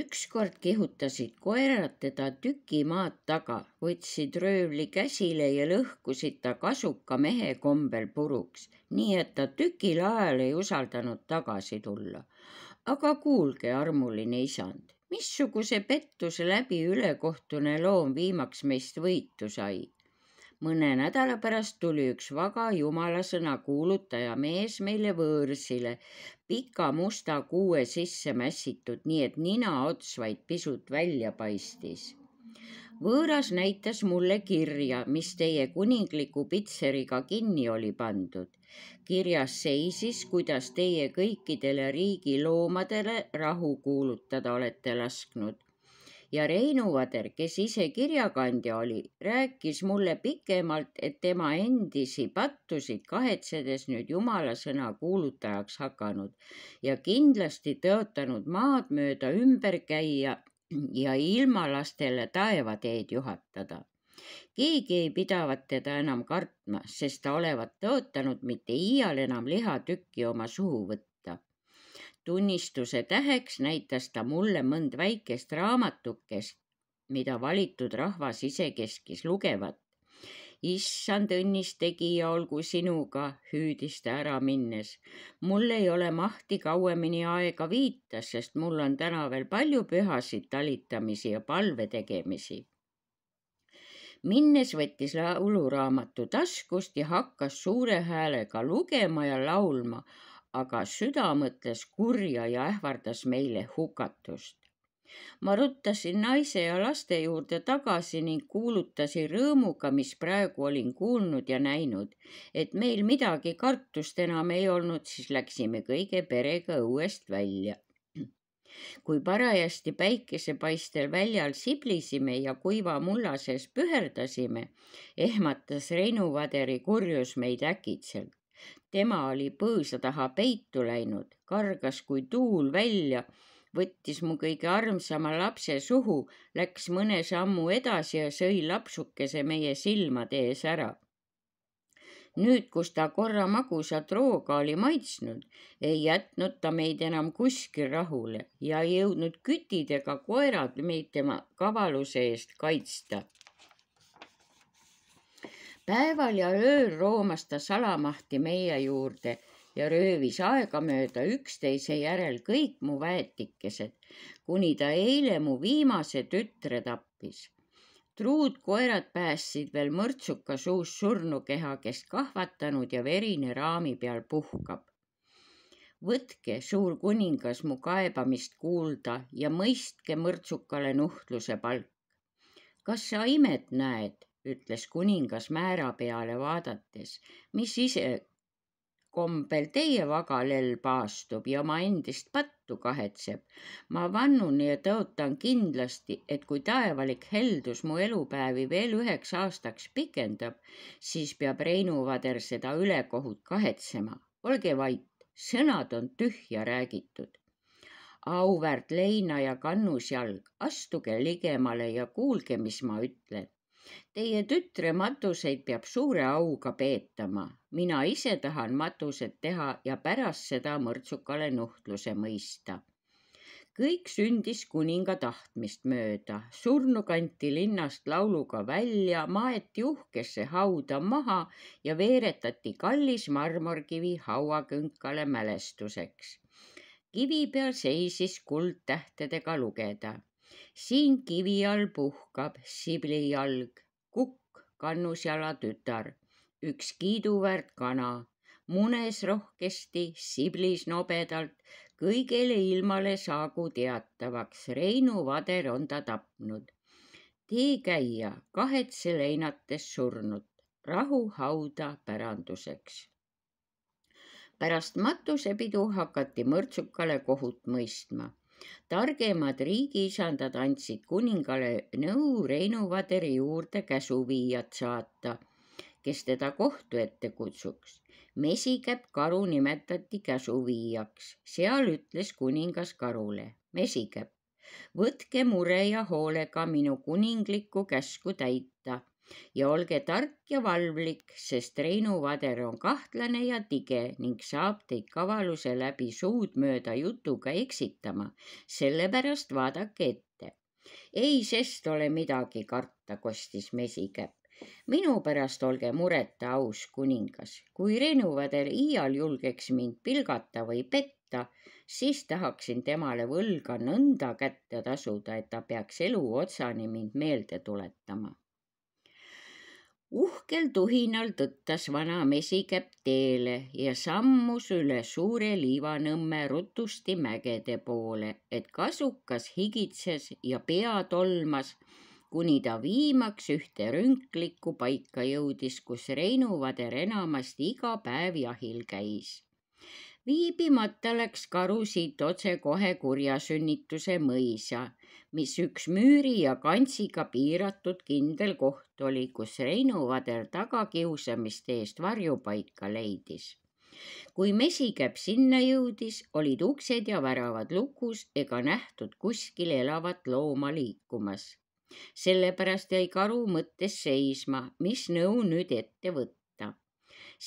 ükskord kihutasid koerad teda tüki maad taga, võtsid röövli käsile ja lõhkusid ta kasuka mehe kombel puruks, nii et ta tükil ajal ei usaldanud tagasi tulla. aga kuulge, armuline isand, missuguse pettuse läbi ülekohtune loom viimaks meist võitu sai mõne nädala pärast tuli üks vaga jumalasõna kuulutaja mees meile võõrsile, pika musta kuue sisse mässitud, nii et ninaots vaid pisut välja paistis. võõras näitas mulle kirja, mis teie kuningliku pitseriga kinni oli pandud. kirjas seisis, kuidas teie kõikidele riigiloomadele rahu kuulutada olete lasknud ja Reinu Vader, kes ise kirjakandja oli, rääkis mulle pikemalt, et tema endisi pattusid kahetsedes nüüd jumala sõna kuulutajaks hakanud ja kindlasti tõotanud maad mööda ümber käia ja ilma lastele taevateed juhatada keegi ei pidavat teda enam kartma, sest ta olevat tõotanud mitte iial enam lihatükki oma suhu võtta tunnistuse täheks näitas ta mulle mõnd väikest raamatukest, mida valitud rahvas isekeskis lugevat. issand õnnis tegija, olgu sinuga, hüüdis ta ära minnes. mul ei ole mahti kauemini aega viita, sest mul on täna veel palju pühasid talitamisi ja palvetegemisi minnes võttis lauluraamatu taskust ja hakkas suure häälega lugema ja laulma aga süda mõtles kurja ja ähvardas meile hukatust. ma ruttasin naise ja laste juurde tagasi ning kuulutasin rõõmuga, mis praegu olin kuulnud ja näinud, et meil midagi kartust enam ei olnud, siis läksime kõige perega õuest välja kui parajasti päikesepaistel väljal siblisime ja kuiva mulla sees püherdasime, ehmatas Reinu Vaderi kurjus meid äkitselt tema oli põõsa taha peitu läinud, kargas kui tuul välja, võttis mu kõige armsama lapse suhu, läks mõne sammu edasi ja sõi lapsukese meie silmade ees ära. nüüd, kus ta korra magusat rooga oli maitsnud, ei jätnud ta meid enam kuskil rahule ja ei jõudnud kütid ega koerad meid tema kavaluse eest kaitsta päeval ja ööl roomas ta salamahti meie juurde ja röövis aegamööda üksteise järel kõik mu väetikesed, kuni ta eile mu viimase tütre tappis. truud koerad päästsid veel mõrtsuka suus surnukeha, kes kahvatanud ja verine raami peal puhkab. võtke, suur kuningas, mu kaebamist kuulda ja mõistke mõrtsukale nuhtluse palk. kas sa imet näed? ütles kuningas määra peale vaadates, mis ise kombel teie vagalell paastub ja oma endist pattu kahetseb. ma vannun ja tõotan kindlasti, et kui taevalik heldus mu elupäevi veel üheks aastaks pikendab, siis peab Reinu Vader seda ülekohut kahetsema. olge vait, sõnad on tühja räägitud. auväärt Leina ja Kannusjalg, astuge ligemale ja kuulge, mis ma ütlen Teie tütre matuseid peab suure auga peetama. mina ise tahan matused teha ja pärast seda mõrtsukale nuhtluse mõista. kõik sündis kuninga tahtmist mööda, surnu kanti linnast lauluga välja, maeti uhkesse hauda maha ja veeretati kallis marmorkivi hauakünkale mälestuseks kivi peal seisis kuldtähtedega lugeda siin kivi all puhkab sibli jalg, kukk, kannusjala tütar, üks kiiduväärt kana, munes rohkesti, siblis nobedalt, kõigele ilmale saagu teatavaks, Reinu vader on ta tapnud. teekäija kahetse leinates surnut, rahu hauda päranduseks. pärast matusepidu hakati mõrtsukale kohut mõistma targemad riigiisandad andsid kuningale nõu Reinuvaderi juurde käsuviijad saata, kes teda kohtu ette kutsuks. mesikäpp karu nimetati käsuviijaks, seal ütles kuningas karule, mesikäpp, võtke mure ja hoolega minu kuninglikku käsku täita ja olge tark ja valvlik, sest Reinu vader on kahtlane ja tige ning saab teid kavaluse läbi suud mööda jutuga eksitama. sellepärast vaadake ette. ei, sest ole midagi karta, kostis mesikäpp minu pärast olge mureta aus kuningas, kui Renuvadel iial julgeks mind pilgata või petta, siis tahaksin temale võlga nõnda kätte tasuda, et ta peaks elu otsani mind meelde tuletama uhkel tuhinal tõttas vana mesikäpp teele ja sammus üle suure liivanõmme rutusti mägede poole, et kasukas higitses ja pea tolmas, kuni ta viimaks ühte rünklikku paika jõudis, kus Reinu Vader enamasti iga päev jahil käis viibimata läks karu siit otsekohe kurjasünnituse mõisa, mis üks müüri ja kantsiga piiratud kindel koht oli, kus Reinu Vader tagakiusamiste eest varjupaika leidis kui mesikäpp sinna jõudis, olid uksed ja väravad lukus ega nähtud kuskil elavat looma liikumas. sellepärast jäi karu mõttes seisma, mis nõu nüüd ette võtta.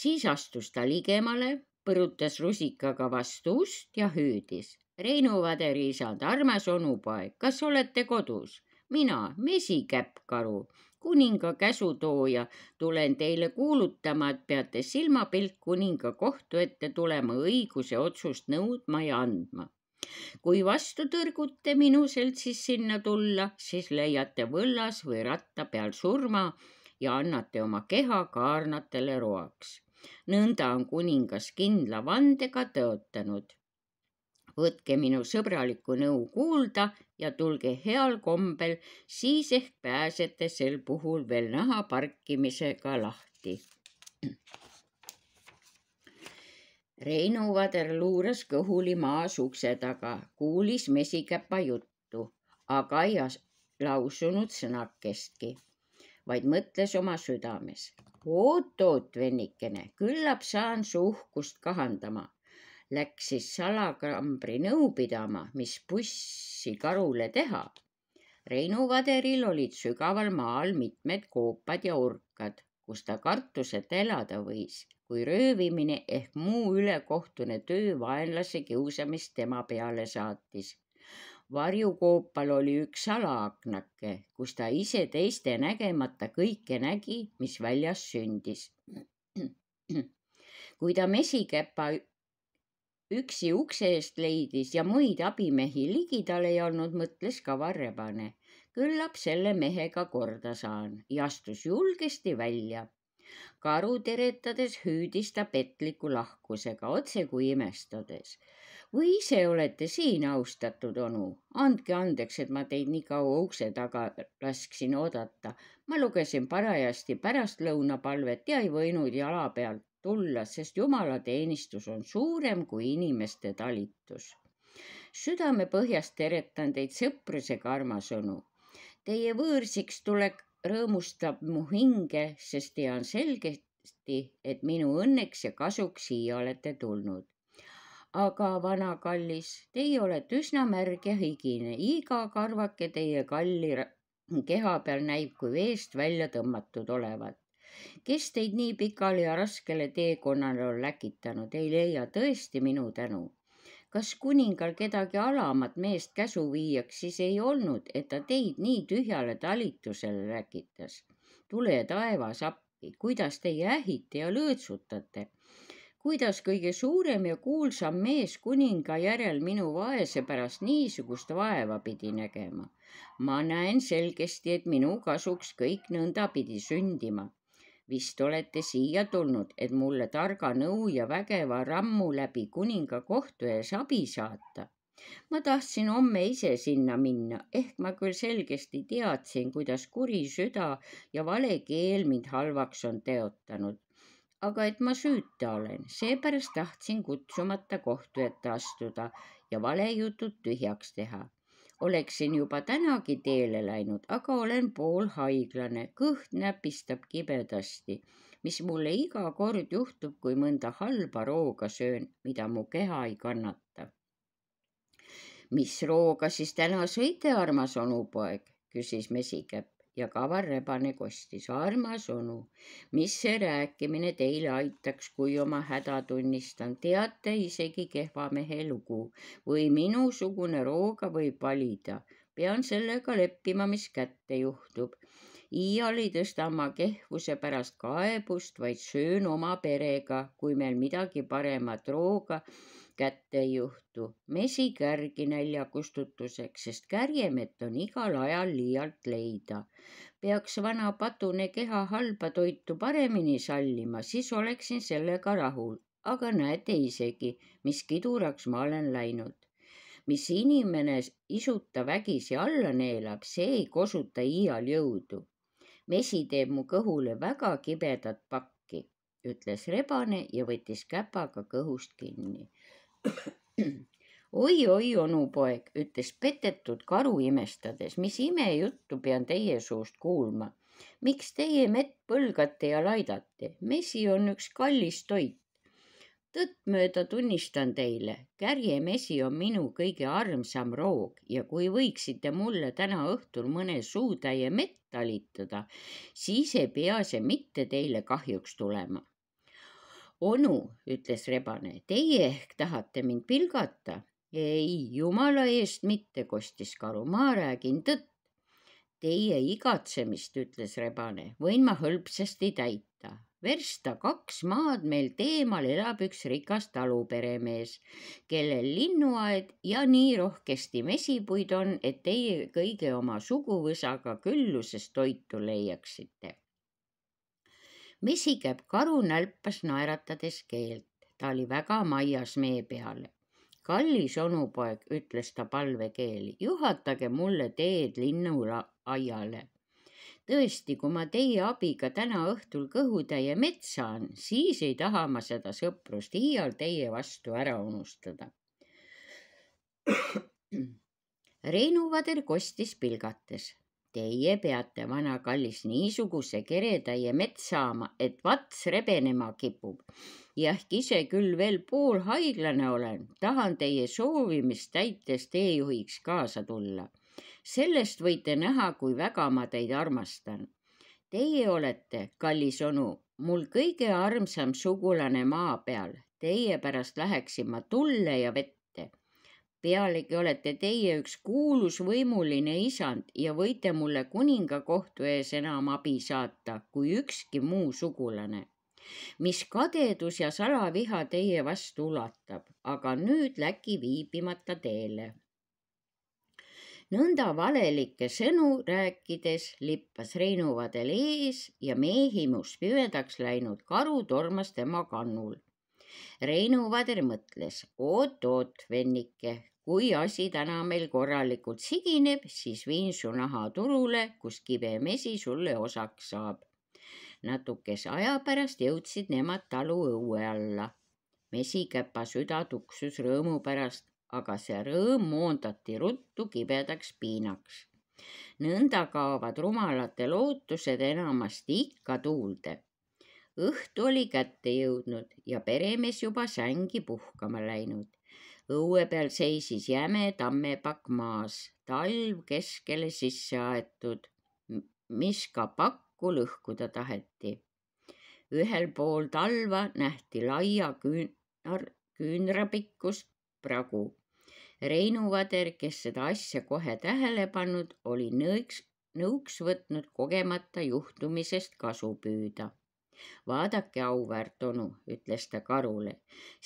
siis astus ta ligemale põrutas rusikaga vastu ust ja hüüdis. Reinu Vaderiisad, armas onupoeg, kas olete kodus? mina, mesikäppkaru, kuninga käsutooja, tulen teile kuulutama, et peate silmapilk kuninga kohtu ette tulema õiguse otsust nõudma ja andma. kui vastu tõrgute minu seltsis sinna tulla, siis leiate võllas või ratta peal surma ja annate oma keha kaarnatele roaks nõnda on kuningas kindla vandega tõotanud. võtke minu sõbralikku nõu kuulda ja tulge heal kombel, siis ehk pääsete sel puhul veel naha parkimisega lahti. Reinu Vader luuras kõhuli maas ukse taga, kuulis mesikäpa juttu, aga ei lausunud sõnakestki, vaid mõtles oma südames, oot-oot, vennikene, küllap saan su uhkust kahandama. Läks siis salakambri nõu pidama, mis bussi karule teha. Reinu vaderil olid sügaval maal mitmed koopad ja orkad, kus ta kartus, et elada võis, kui röövimine ehk muu ülekohtune töö vaenlase kiusamist tema peale saatis varjukoopal oli üks salaaknake, kus ta ise teiste nägemata kõike nägi, mis väljas sündis. kui ta mesikäpa üksi ukse eest leidis ja muid abimehi ligi tal ei olnud, mõtles kava rebane. küllap selle mehega korda saan ja astus julgesti välja. karu teretades hüüdis ta petliku lahkusega, otse kui imestades või ise olete siin, austatud onu. andke andeks, et ma teid nii kaua ukse taga lasksin oodata. ma lugesin parajasti pärastlõunapalvet ja ei võinud jala pealt tulla, sest jumalateenistus on suurem kui inimeste talitus. südamepõhjast teretan teid sõprusega, armas onu. Teie võõrsiks tulek rõõmustab mu hinge, sest tean selgesti, et minu õnneks ja kasuks siia olete tulnud aga vana kallis, teie olete üsna märg ja higine, iga karvake teie kalli keha peal näib kui veest välja tõmmatud olevat. kes teid nii pikale ja raskele teekonnale on läkitanud, ei leia tõesti minu tänu. kas kuningal kedagi alamat meest käsu viiaks siis ei olnud, et ta teid nii tühjale talitusele läkitas? tule taevas appi, kuidas teie ähite ja lõõtsutate kuidas kõige suurem ja kuulsam mees kuninga järel minu vaese pärast niisugust vaeva pidi nägema. ma näen selgesti, et minu kasuks kõik nõndapidi sündima. vist olete siia tulnud, et mulle targa nõu ja vägeva rammu läbi kuninga kohtu ees abi saata ma tahtsin homme ise sinna minna, ehk ma küll selgesti teadsin, kuidas kuri süda ja vale keel mind halvaks on teotanud aga et ma süüta olen, seepärast tahtsin kutsumata kohtu ette astuda ja valejutud tühjaks teha. oleksin juba tänagi teele läinud, aga olen poolhaiglane, kõht näpistab kibedasti, mis mulle iga kord juhtub, kui mõnda halba rooga söön, mida mu keha ei kannata. mis rooga siis täna sõite, armas onupoeg, küsis mesikäpp ja kaval rebane kostis. armas onu, mis see rääkimine teile aitaks, kui oma häda tunnistan, teate isegi kehva mehe lugu või minusugune rooga võib valida. pean sellega leppima, mis kätte juhtub. iial ei tõsta oma kehvuse pärast kaebust, vaid söön oma perega, kui meil midagi paremat rooga kätte ei juhtu. mesi kärgi näljakustutuseks, sest kärjemett on igal ajal liialt leida. peaks vana patune keha halba toitu paremini sallima, siis oleksin sellega rahul. aga näete isegi, mis kiduraks ma olen läinud mis inimene isuta vägisi alla neelab, see ei kosuta iial jõudu. mesi teeb mu kõhule väga kibedat pakki, ütles rebane ja võttis käpaga kõhust kinni oi-oi, onupoeg, ütles petetud karu imestades, mis imejuttu pean teie suust kuulma. miks teie mett põlgate ja laidate? mesi on üks kallis toit. tõttmööda tunnistan teile, kärjemesi on minu kõige armsam roog ja kui võiksite mulle täna õhtul mõne suutäie mett talitada, siis ei pea see mitte teile kahjuks tulema onu, ütles rebane, teie ehk tahate mind pilgata? ei, jumala eest mitte, kostis karu, ma räägin tõtt. Teie igatsemist, ütles rebane, võin ma hõlpsasti täita. versta kaks maad meilt eemal elab üks rikas taluperemees, kellel linnuaed ja nii rohkesti mesipuid on, et teie kõige oma suguvõsaga küllusest toitu leiaksite mesikäpp karu nälpas naeratades keelt, ta oli väga maias mee peale. kallis onupoeg, ütles ta palvekeeli, juhatage mulle teed linnuaiale. tõesti, kui ma teie abiga täna õhtul kõhutäie metsa on, siis ei taha ma seda sõprust iial teie vastu ära unustada. Reinu Vader kostis pilgates Teie peate, vana kallis, niisuguse keretäie mets saama, et vats rebenema kipub. jah, ise küll veel poolhaiglane olen, tahan teie soovimist täites teejuhiks kaasa tulla. sellest võite näha, kui väga ma teid armastan. Teie olete, kallis onu, mul kõige armsam sugulane maa peal. Teie pärast läheksin ma tulle ja vette pealegi olete teie üks kuulus võimuline isand ja võite mulle kuninga kohtu ees enam abi saata kui ükski muu sugulane, mis kadedus ja salaviha teie vastu ulatab, aga nüüd läki viibimata teele. nõnda valelikke sõnu rääkides lippas Reinuvadel ees ja meehimus pimedaks läinud karu tormas tema kannul Reinu Vader mõtles oot,, oot-oot, vennike, kui asi täna meil korralikult sigineb, siis viin su naha turule, kus kibemesi sulle osaks saab. natukese aja pärast jõudsid nemad talu õue alla. mesikäpa süda tuksus rõõmu pärast, aga see rõõm moondati ruttu kibedaks piinaks. nõnda kaovad rumalate lootused enamasti ikka tuulde õhtu oli kätte jõudnud ja peremees juba sängi puhkama läinud õue peal seisis jäme tammepakk maas, talv keskele sisse aetud, mis ka pakku lõhkuda taheti. ühel pool talva nähti laia küünar, küünrapikkust pragu. Reinu Vader, kes seda asja kohe tähele pannud, oli nõiks, nõuks võtnud kogemata juhtumisest kasu püüda vaadake, auväärt onu, ütles ta karule,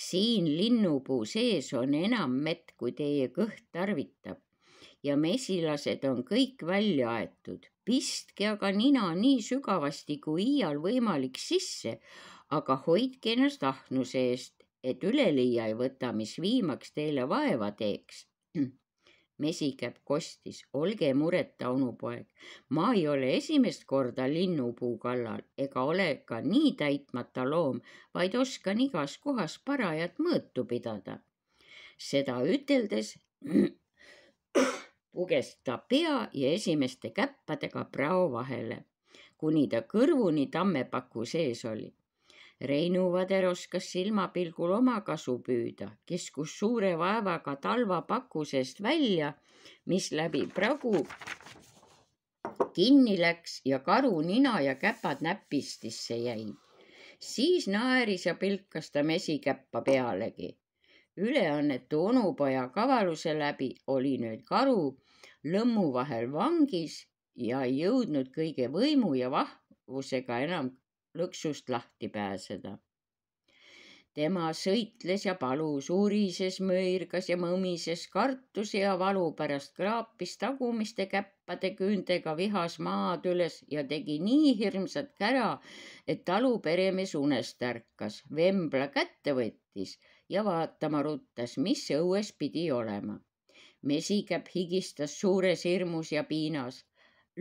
siin linnupuu sees on enam mett, kui teie kõht tarvitab ja mesilased on kõik välja aetud. pistke aga nina nii sügavasti kui iial võimalik sisse, aga hoidke ennast ahnuse eest, et üleliia ei võta, mis viimaks teile vaeva teeks mesikäpp kostis, olge mureta, onupoeg. ma ei ole esimest korda linnupuu kallal ega ole ka nii täitmata loom, vaid oskan igas kohas parajat mõõtu pidada. seda üteldes puges ta pea ja esimeste käppadega prao vahele, kuni ta kõrvuni tammepaku sees oli Reinu Vader oskas silmapilgul omakasu püüda, kiskus suure vaevaga talva pakkusest välja, mis läbi pragu kinni läks ja karu nina ja käpad näpistisse jäid. siis naeris ja pilkas ta mesikäppa pealegi. üleannetu onupoja kavaluse läbi oli nüüd karu lõmmu vahel vangis ja ei jõudnud kõige võimu ja vahvusega enam lõksust lahti pääseda. tema sõitles ja palus, urises, möirgas ja mõmises, kartus ja valu pärast kraapis tagumiste käppade küüntega vihas maad üles ja tegi nii hirmsat kära, et talu peremees unest ärkas, vembla kätte võttis ja vaatama ruttas, mis õues pidi olema mesikäpp higistas suures hirmus ja piinas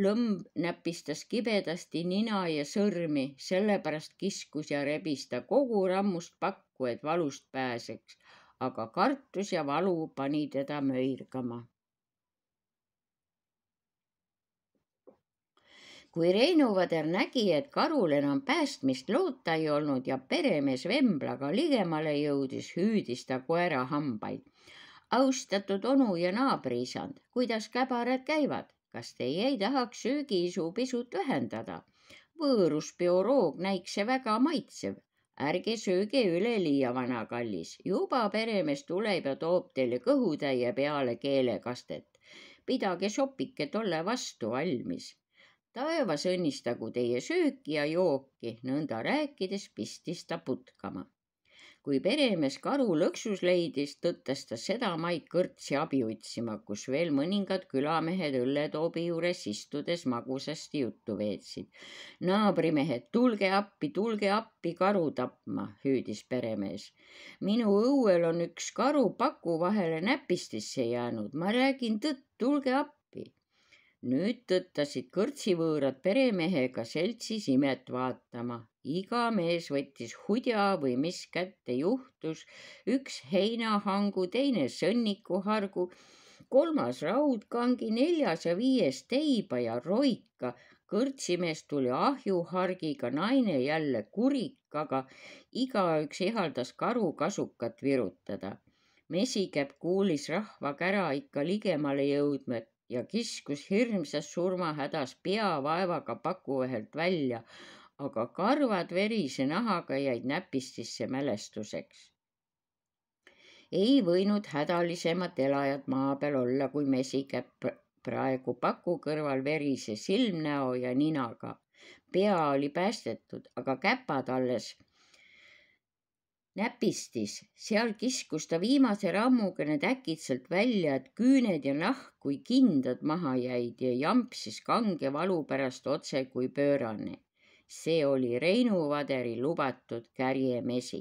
lõmb näpistas kibedasti nina ja sõrmi, sellepärast kiskus ja rebis ta kogu rammust pakku, et valust pääseks, aga kartus ja valu pani teda möirgama. kui Reinuvader nägi, et karul enam päästmist loota ei olnud ja peremees Vemblaga ligemale jõudis, hüüdis ta koera hambaid. austatud onu ja naabriisand, kuidas käbarad käivad? kas teie ei tahaks söögiisu pisut vähendada? võõrus bioloog näiks see väga maitsev. ärge sööge üleliia, vana kallis, juba peremees tuleb ja toob teile kõhutäie peale keelekastet. pidage sopike tolle vastu valmis. taevas õnnistagu teie sööki ja jooki, nõnda rääkides pistis ta putkama kui peremees karu lõksus leidis, tõttas ta seda maid kõrtsi abi otsima, kus veel mõningad külamehed õlletoobi juures istudes magusasti juttu veetsid. naabrimehed, tulge appi, tulge appi karu tapma, hüüdis peremees. minu õuel on üks karu paku vahele näpistisse jäänud, ma räägin tõtt, tulge appi nüüd tõttasid kõrtsivõõrad peremehega seltsis imet vaatama, iga mees võttis hudja või mis kätte juhtus, üks heinahangu, teine sõnnikuhargu, kolmas raudkangi, neljas ja viies teiba ja roika kõrtsimees tuli ahjuhargiga, naine jälle kurikaga, igaüks ihaldas karu kasukat virutada. mesikäpp kuulis rahva kära ikka ligemale jõudma ja kiskus hirmsas surmahädas pea vaevaga paku vahelt välja aga karvad verise nahaga jäid näpistisse mälestuseks. ei võinud hädalisemad elajad maa peal olla kui mesikäpp praegu paku kõrval verise silmnäo ja ninaga. pea oli päästetud, aga käpad alles näpistis, seal kiskus ta viimase rammuga need äkitselt välja, et küüned ja nahk kui kindad maha jäid ja jampsis kange valu pärast otse kui pöörane see oli Reinu Vaderi lubatud kärjemesi.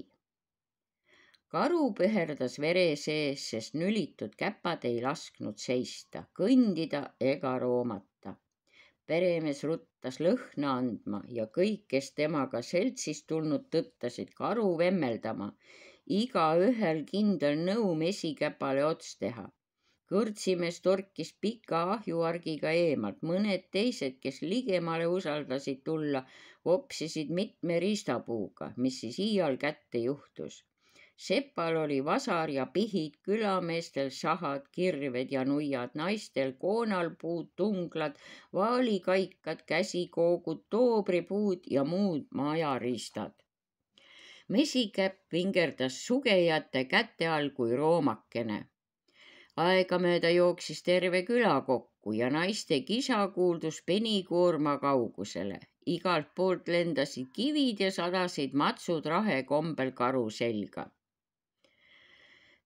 karu pöherdas vere sees, sest nülitud käpad ei lasknud seista, kõndida ega roomata. peremees ruttas lõhna andma ja kõik, kes temaga seltsist tulnud, tõttasid karu vemmeldama, igaühel kindel nõu mesikäpale ots teha kõrtsimees torkis pika ahjuargiga eemalt, mõned teised, kes ligemale usaldasid tulla, vopsisid mitme riistapuuga, mis siis iial kätte juhtus. sepal oli vasar ja pihid, külameestel sahad, kirved ja nuiad, naistel koonalpuud, tunglad, vaalikaikad, käsikoogud, toobripuud ja muud majariistad mesikäpp vingerdas sugejate käte all kui roomakene aegamööda jooksis terve küla kokku ja naiste kisa kuuldus penikoorma kaugusele. igalt poolt lendasid kivid ja sadasid matsud rahekombel karu selga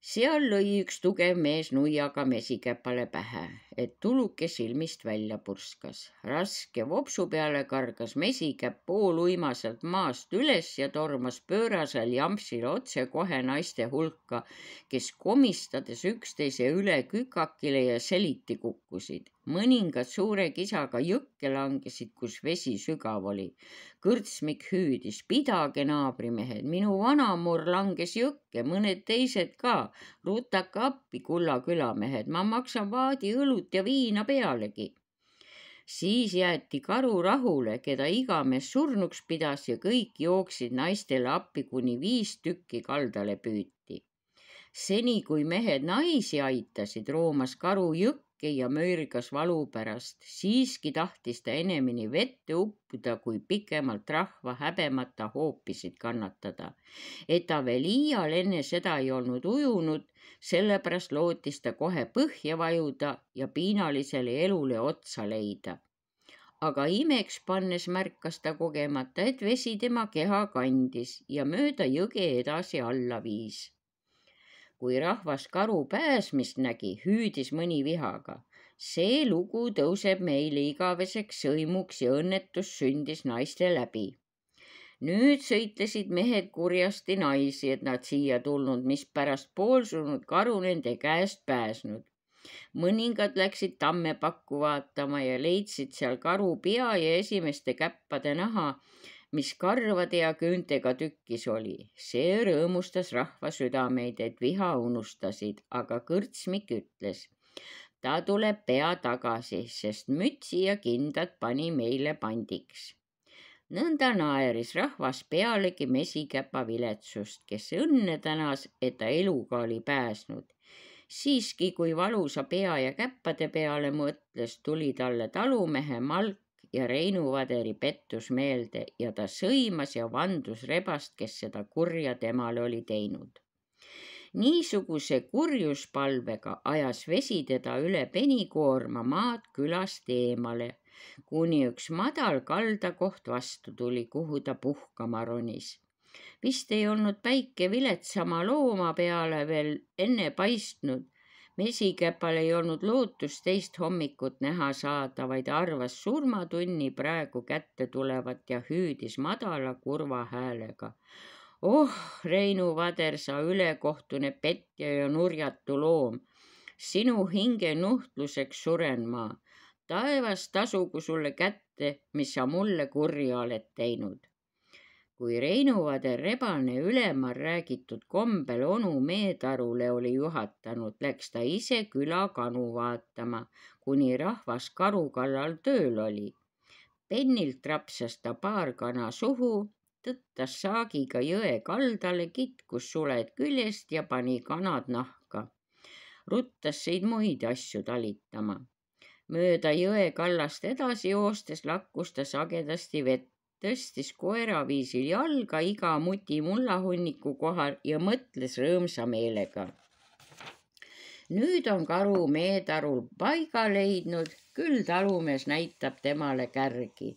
seal lõi üks tugev mees nuiaga mesikäpale pähe, et tuluke silmist välja purskas. raske vopsu peale kargas mesikäpp pooluimaselt maast üles ja tormas pöörasel jampsil otsekohe naiste hulka, kes komistades üksteise üle kükakile ja seliti kukkusid mõningad suure kisaga jõkke langesid, kus vesi sügav oli. kõrtsmik hüüdis, pidage naabrimehed, minu vanamur langes jõkke, mõned teised ka. rutake appi, kulla külamehed, ma maksan vaadi õlut ja viina pealegi. siis jäeti karu rahule, keda iga mees surnuks pidas ja kõik jooksid naistele appi, kuni viis tükki kaldale püüti seni, kui mehed naisi aitasid, roomas karu jõkke ja möörikas valu pärast. siiski tahtis ta enemini vette uppuda, kui pikemalt rahva häbemata hoopisid kannatada. et ta veel iial enne seda ei olnud ujunud, sellepärast lootis ta kohe põhja vajuda ja piinalisele elule otsa leida aga imeks pannes märkas ta kogemata, et vesi tema keha kandis ja mööda jõge edasi alla viis kui rahvas karu pääsmist nägi, hüüdis mõni vihaga. see lugu tõuseb meile igaveseks sõimuks ja õnnetus sündis naiste läbi. nüüd sõitlesid mehed kurjasti naisi, et nad siia tulnud, mispärast poolsurnud karu nende käest pääsnud. mõningad läksid tammepakku vaatama ja leidsid seal karu pea ja esimeste käppade naha mis karvade ja küüntega tükkis oli, see rõõmustas rahva südameid, et viha unustasid, aga kõrtsmik ütles. ta tuleb pea tagasi, sest mütsi ja kindad pani meile pandiks nõnda naeris rahvas pealegi mesikäpa viletsust, kes õnne tänas, et ta eluga oli pääsnud. siiski, kui valusa pea ja käppade peale mõtles, tuli talle talumehe malk ja Reinu Vaderi pettus meelde ja ta sõimas ja vandus rebast, kes seda kurja temale oli teinud. niisuguse kurjuspalvega ajas vesi teda üle penikoorma maad külast eemale, kuni üks madal kaldakoht vastu tuli, kuhu ta puhkama ronis vist ei olnud päike viletsama looma peale veel enne paistnud mesikepal ei olnud lootust teist hommikut näha saada, vaid arvas surmatunni praegu kätte tulevat ja hüüdis madala kurva häälega. oh, Reinu Vader, sa ülekohtune petja ja nurjatu loom, sinu hinge nuhtluseks suren ma. taevas tasugu sulle kätte, mis sa mulle kurja oled teinud kui Reinuvaade rebane ülemal räägitud kombel onu Meetarule oli juhatanud, läks ta ise küla kanu vaatama, kuni rahvas karu kallal tööl oli. pennilt rapsas ta paar kana suhu, tõttas saagiga jõe kaldale, kitkus suled küljest ja pani kanad nahka. ruttas siit muid asju talitama mööda jõe kallast edasi joostes lakkus ta sagedasti vett tõstis koera viisil jalga iga muti mullahunniku kohal ja mõtles rõõmsa meelega. nüüd on karu meetarul paiga leidnud, küll talumees näitab temale kärgi.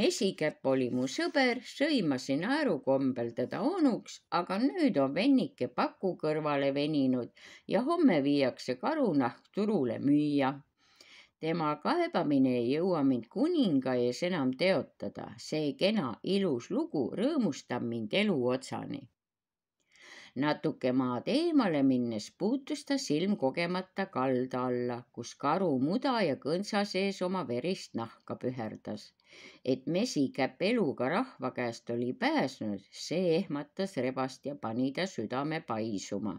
mesikäpp oli mu sõber, sõimasin naerukombel teda onuks, aga nüüd on vennike paku kõrvale veninud ja homme viiakse karunahk turule müüa tema kaebamine ei jõua mind kuninga ees enam teotada, see kena ilus lugu rõõmustab mind eluotsani. natuke maad eemale minnes puutus ta silm kogemata kalda alla, kus karu muda ja kõntsa sees oma verist nahka püherdas. et mesikäpp eluga rahva käest oli pääsnud, see ehmatas rebast ja pani ta südame paisuma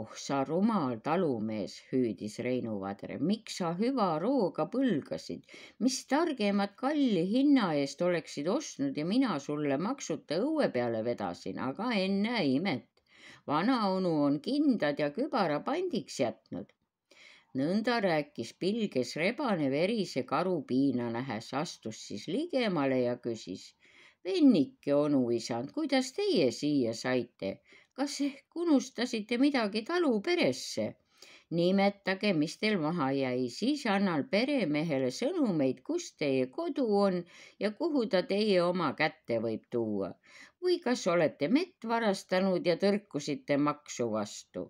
oh sa rumal talumees, hüüdis Reinu Vadre, miks sa hüva rooga põlgasid, mis targemat kalli hinna eest oleksid ostnud ja mina sulle maksuta õue peale vedasin, aga enne imet. vanaonu on kindad ja kübara pandiks jätnud nõnda rääkis pilges rebane verise karu piina nähes, astus siis ligemale ja küsis. vennike onuisand, kuidas teie siia saite? kas ehk unustasite midagi taluperesse? nimetage, mis teil maha jäi, siis annan peremehele sõnumeid, kus teie kodu on ja kuhu ta teie oma kätte võib tuua või kas olete mett varastanud ja tõrkusite maksu vastu.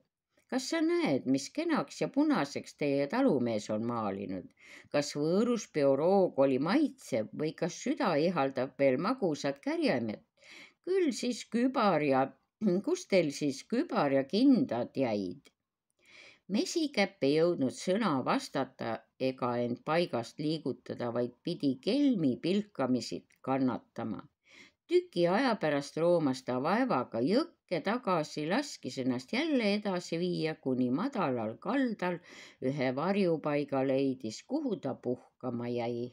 kas sa näed, mis kenaks ja punaseks teie talumees on maalinud, kas võõrus bioroog oli maitsev või kas süda ihaldab veel magusat kärjemet? küll siis kübar ja kus teil siis kübar ja kindad jäid? mesikäpp ei jõudnud sõna vastata ega end paigast liigutada, vaid pidi kelmi pilkamisi kannatama. tüki aja pärast roomas ta vaevaga jõkke tagasi, laskis ennast jälle edasi viia, kuni madalal kaldal ühe varjupaiga leidis, kuhu ta puhkama jäi